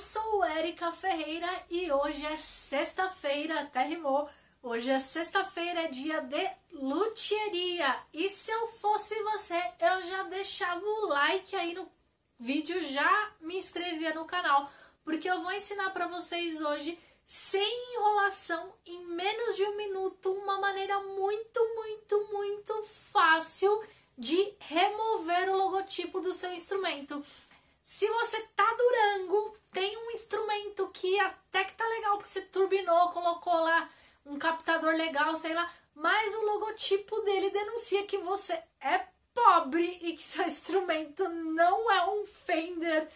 sou Érica Ferreira e hoje é sexta-feira, até rimou. Hoje é sexta-feira, é dia de luteria. E se eu fosse você, eu já deixava o like aí no vídeo, já me inscrevia no canal, porque eu vou ensinar para vocês hoje, sem enrolação, em menos de um minuto, uma maneira muito, muito, muito fácil de remover o logotipo do seu instrumento. Se você tá durango, tem um instrumento que até que tá legal, porque você turbinou, colocou lá um captador legal, sei lá, mas o logotipo dele denuncia que você é pobre e que seu instrumento não é um Fender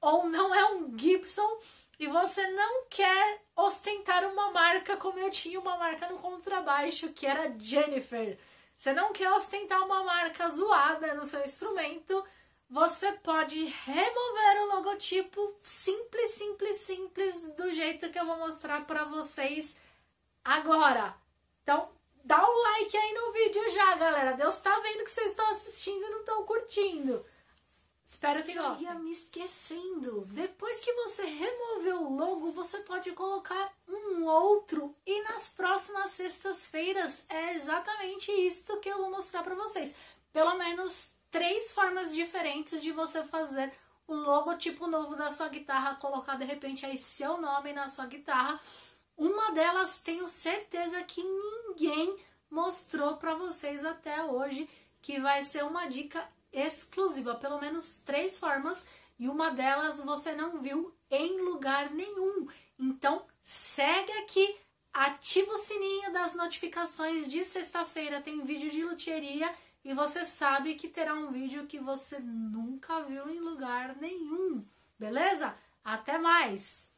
ou não é um Gibson e você não quer ostentar uma marca como eu tinha uma marca no contrabaixo que era Jennifer. Você não quer ostentar uma marca zoada no seu instrumento você pode remover o logotipo simples, simples, simples, do jeito que eu vou mostrar para vocês agora. Então, dá um like aí no vídeo já, galera. Deus tá vendo que vocês estão assistindo e não estão curtindo. Espero que não. Eu ia me esquecendo. Depois que você removeu o logo, você pode colocar um outro. E nas próximas sextas-feiras é exatamente isso que eu vou mostrar para vocês. Pelo menos três formas diferentes de você fazer um logotipo novo da sua guitarra, colocar de repente aí seu nome na sua guitarra. Uma delas tenho certeza que ninguém mostrou para vocês até hoje, que vai ser uma dica exclusiva, pelo menos três formas, e uma delas você não viu em lugar nenhum. Então, segue aqui, ativa o sininho das notificações de sexta-feira, tem vídeo de luthieria e você sabe que terá um vídeo que você nunca viu em lugar nenhum, beleza? Até mais!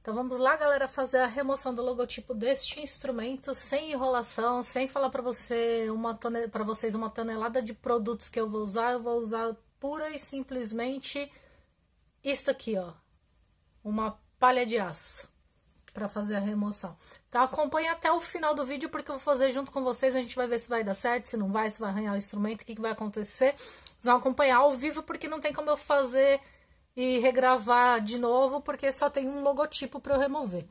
Então vamos lá, galera, fazer a remoção do logotipo deste instrumento sem enrolação, sem falar para você uma para vocês uma tonelada de produtos que eu vou usar, eu vou usar pura e simplesmente isto aqui, ó, uma palha de aço para fazer a remoção. Tá? Acompanhe até o final do vídeo, porque eu vou fazer junto com vocês. A gente vai ver se vai dar certo, se não vai, se vai arranhar o instrumento, o que, que vai acontecer. Vocês vão acompanhar ao vivo, porque não tem como eu fazer e regravar de novo, porque só tem um logotipo para eu remover.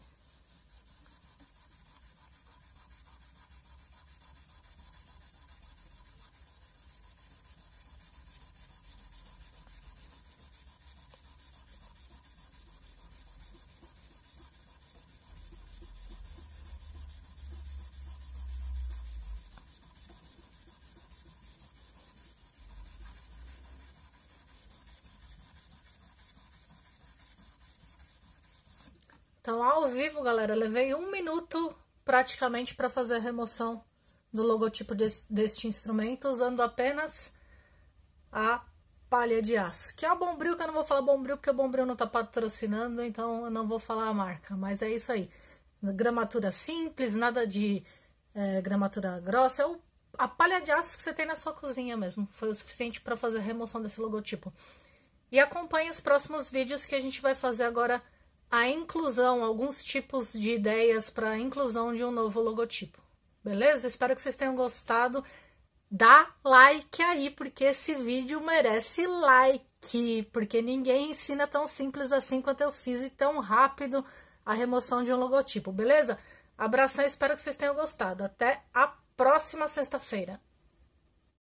Então, ao vivo, galera, levei um minuto praticamente para fazer a remoção do logotipo desse, deste instrumento, usando apenas a palha de aço. Que é o Bombril, que eu não vou falar Bombril, porque o Bombril não está patrocinando, então eu não vou falar a marca. Mas é isso aí. Gramatura simples, nada de é, gramatura grossa. É o, a palha de aço que você tem na sua cozinha mesmo. Foi o suficiente para fazer a remoção desse logotipo. E acompanhe os próximos vídeos que a gente vai fazer agora a inclusão, alguns tipos de ideias para a inclusão de um novo logotipo. Beleza? Espero que vocês tenham gostado. Dá like aí, porque esse vídeo merece like, porque ninguém ensina tão simples assim quanto eu fiz e tão rápido a remoção de um logotipo, beleza? Abração, espero que vocês tenham gostado. Até a próxima sexta-feira.